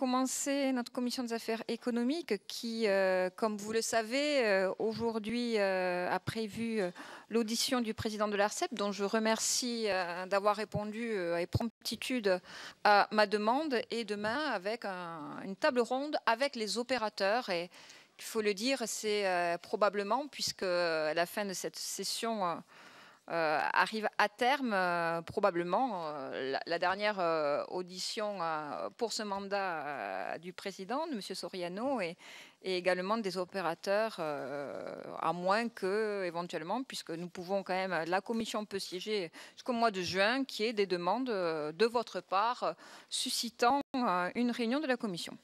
commencer notre commission des affaires économiques qui, euh, comme vous le savez, euh, aujourd'hui euh, a prévu l'audition du président de l'ARCEP, dont je remercie d'avoir répondu avec promptitude à ma demande, et demain avec une table ronde avec les opérateurs. Et il faut le dire, c'est probablement, puisque à la fin de cette session euh, arrive à terme euh, probablement. Euh, la, dernière audition pour ce mandat du président, de M. Soriano, et, également des opérateurs, à moins que, éventuellement, puisque nous pouvons quand même, la commission peut siéger jusqu'au mois de juin, qui est des demandes de votre part suscitant une réunion de la commission.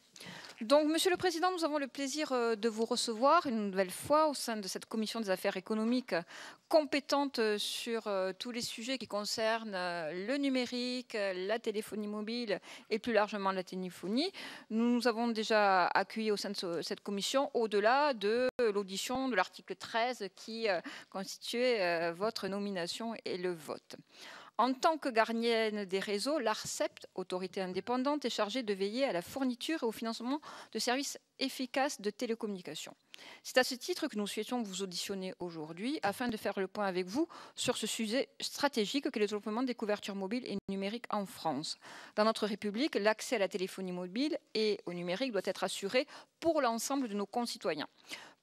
Donc, Monsieur le Président, nous avons le plaisir euh, de vous recevoir une nouvelle fois au sein de cette commission des affaires économiques euh, compétente euh, sur tous les sujets qui concernent le numérique, la téléphonie mobile et plus largement la téléphonie. Nous nous avons déjà accueilli au sein de cette commission au-delà de l'audition de l'article 13 qui constituait votre nomination et le vote. En tant que garnienne des réseaux, l'ARCEP, autorité indépendante, est chargée de veiller à la fourniture et au financement de services efficaces de télécommunications. C'est à ce titre que nous souhaitons vous auditionner aujourd'hui afin de faire le point avec vous sur ce sujet stratégique que le développement des couvertures mobiles et numériques en France. Dans notre République, l'accès à la téléphonie mobile et au numérique doit être assuré pour l'ensemble de nos concitoyens.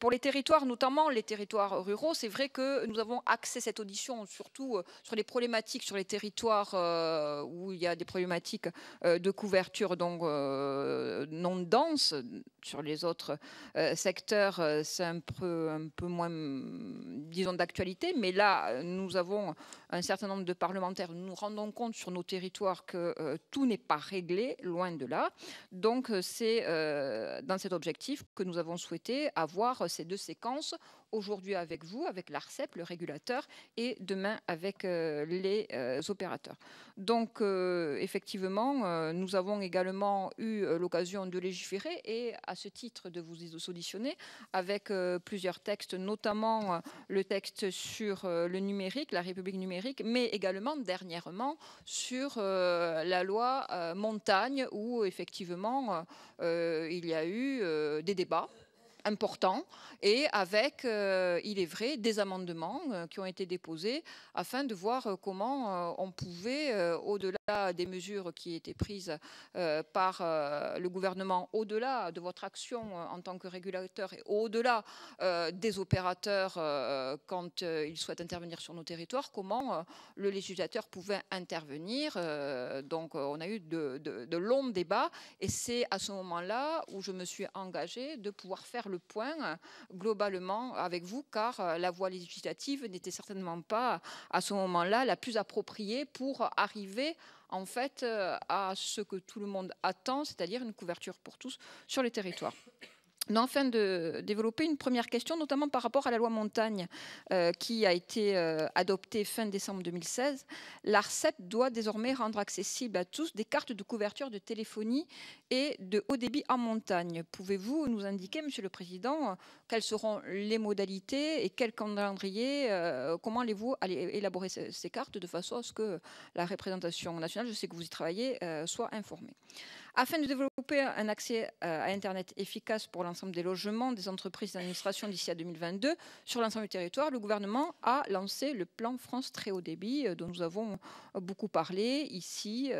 Pour les territoires, notamment les territoires ruraux, c'est vrai que nous avons axé cette audition surtout euh, sur les problématiques sur les territoires euh, où il y a des problématiques euh, de couverture donc non dense. Sur les autres secteurs, c'est un peu, un peu moins, disons, d'actualité. Mais là, nous avons un certain nombre de parlementaires. Nous nous rendons compte sur nos territoires que tout n'est pas réglé, loin de là. Donc, c'est dans cet objectif que nous avons souhaité avoir ces deux séquences, aujourd'hui avec vous, avec l'ARCEP, le régulateur, et demain avec euh, les euh, opérateurs. Donc, euh, effectivement, nous avons également eu l'occasion de légiférer et à ce titre de vous auditionner avec plusieurs textes, notamment le texte sur le numérique, la République numérique, mais également dernièrement sur la loi montagne où effectivement il y a eu des débats important et avec, euh, il est vrai, des amendements euh, qui ont été déposés afin de voir euh, comment on pouvait, au-delà des mesures qui étaient prises euh, par euh, le gouvernement, au-delà de votre action euh, en tant que régulateur et au-delà des opérateurs quand ils souhaitent intervenir sur nos territoires, comment le législateur pouvait intervenir. donc on a eu de, de longs débats et c'est à ce moment-là où je me suis engagée de pouvoir faire le point globalement avec vous car la voie législative n'était certainement pas à ce moment-là la plus appropriée pour arriver en fait euh, à ce que tout le monde attend, c'est-à-dire une couverture pour tous sur les territoires enfin de développer une première question, notamment par rapport à la loi montagne euh, qui a été euh, adoptée fin décembre 2016. L'ARCEP doit désormais rendre accessible à tous des cartes de couverture de téléphonie et de haut débit en montagne. Pouvez-vous nous indiquer, Monsieur le Président, quelles seront les modalités et quel calendrier euh, Comment allez-vous élaborer ces, cartes de façon à ce que la représentation nationale, je sais que vous y travaillez, soit informée afin de développer un accès euh, à Internet efficace pour l'ensemble des logements des entreprises d'administration d'ici à 2022 sur l'ensemble du territoire, le gouvernement a lancé le plan France très haut débit euh, dont nous avons euh, beaucoup parlé ici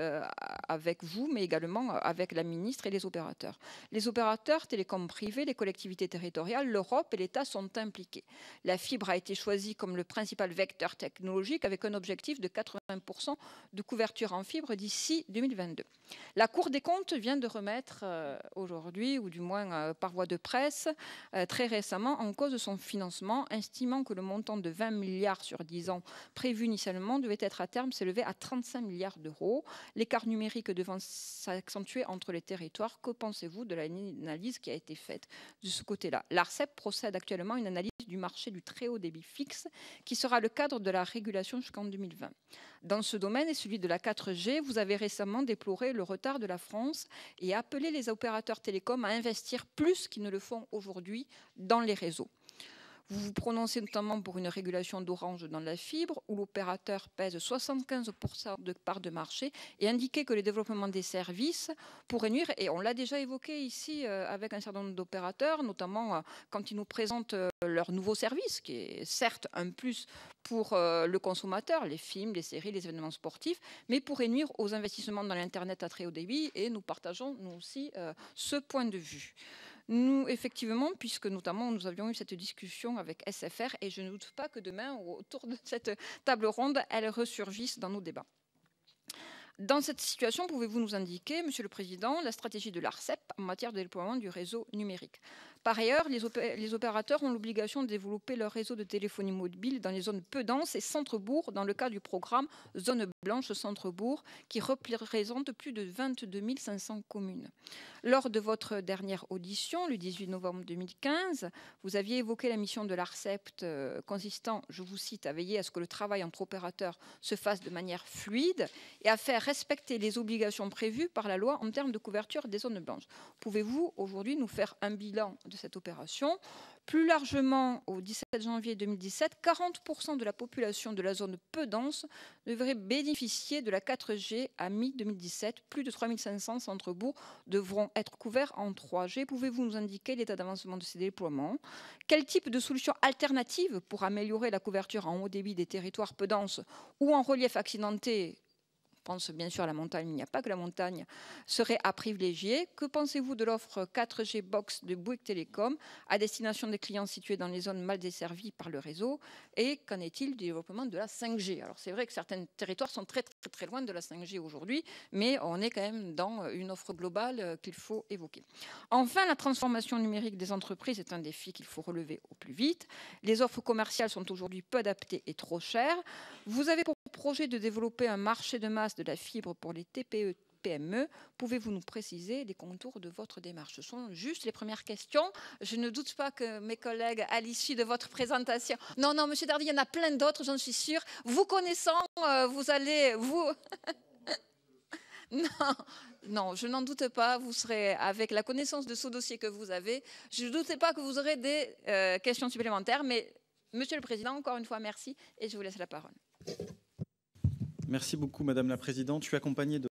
avec vous, mais également avec la ministre et les opérateurs. Les opérateurs télécoms privés, les collectivités territoriales, l'Europe et l'État sont impliqués. La fibre a été choisie comme le principal vecteur technologique avec un objectif de 80% de couverture en fibre d'ici 2022. La Cour des comptes vient de remettre euh, aujourd'hui, ou du moins euh, par voie de presse, euh, très récemment en cause de son financement, estimant que le montant de 20 milliards sur 10 ans prévu initialement devait être à terme s'élever à 35 milliards d'euros. L'écart numérique devant s'accentuer entre les territoires, que pensez-vous de l'analyse qui a été faite de ce côté-là L'ARCEP procède actuellement à une analyse du marché du très haut débit fixe qui sera le cadre de la régulation jusqu'en 2020. Dans ce domaine et celui de la 4G, vous avez récemment déploré le retard de la France et appeler les opérateurs télécoms à investir plus qu'ils ne le font aujourd'hui dans les réseaux. Vous vous prononcez notamment pour une régulation d'Orange dans la fibre, où l'opérateur pèse 75% de part de marché, et indiquez que le développement des services pourrait nuire, et on l'a déjà évoqué ici euh, avec un certain nombre d'opérateurs, notamment euh, quand ils nous présentent euh, leurs nouveau service, qui est certes un plus pour le consommateur, les films, les séries, les événements sportifs, mais pourrait nuire aux investissements dans l'Internet à très haut débit, et nous partageons, nous aussi, ce point de vue. Nous, effectivement, puisque notamment nous avions eu cette discussion avec SFR, et je ne doute pas que demain, autour de cette table ronde, elle ressurgisse dans nos débats. Dans cette situation, pouvez-vous nous indiquer, Monsieur le Président, la stratégie de l'ARCEP en matière de déploiement du réseau numérique par ailleurs, les, opérateurs ont l'obligation de développer leur réseau de téléphonie mobile dans les zones peu denses et centre-bourg, dans le cas du programme Zone blanche centre-bourg qui représente plus de 22 500 communes. Lors de votre dernière audition, le 18 novembre 2015, vous aviez évoqué la mission de l'ARCEP euh, consistant, je vous cite, à veiller à ce que le travail entre opérateurs se fasse de manière fluide et à faire respecter les obligations prévues par la loi en termes de couverture des zones blanches. Pouvez-vous aujourd'hui nous faire un bilan de cette opération. Plus largement, au 17 janvier 2017, 40% de la population de la zone peu dense devrait bénéficier de la 4G à mi-2017. Plus de 3500 centres-bourgs devront être couverts en 3G. Pouvez-vous nous indiquer l'état d'avancement de ces déploiements Quel type de solution alternative pour améliorer la couverture en haut débit des territoires peu denses ou en relief accidenté pense bien sûr à la montagne, il n'y a pas que la montagne, serait à privilégier. Que pensez-vous de l'offre 4G Box de Bouygues Télécom à destination des clients situés dans les zones mal desservies par le réseau Et qu'en est-il du développement de la 5G Alors c'est vrai que certains territoires sont très très très loin de la 5G aujourd'hui, mais on est quand même dans une offre globale euh, qu'il faut évoquer. Enfin, la transformation numérique des entreprises est un défi qu'il faut relever au plus vite. Les offres commerciales sont aujourd'hui peu adaptées et trop chères. Vous avez pour projet de développer un marché de masse de la fibre pour les TPE PME. Pouvez-vous nous préciser les contours de votre démarche Ce sont juste les premières questions. Je ne doute pas que mes collègues, à l'issue de votre présentation, non, non, Monsieur Dardy, il y en a plein d'autres, j'en suis sûre. Vous connaissant, euh, vous allez, vous. Non, non, je n'en doute pas. Vous serez, avec la connaissance de ce dossier que vous avez, je ne doute pas que vous aurez des euh, questions supplémentaires. Mais, Monsieur le Président, encore une fois, merci et je vous laisse la parole. Merci beaucoup, madame la présidente. Je suis accompagné de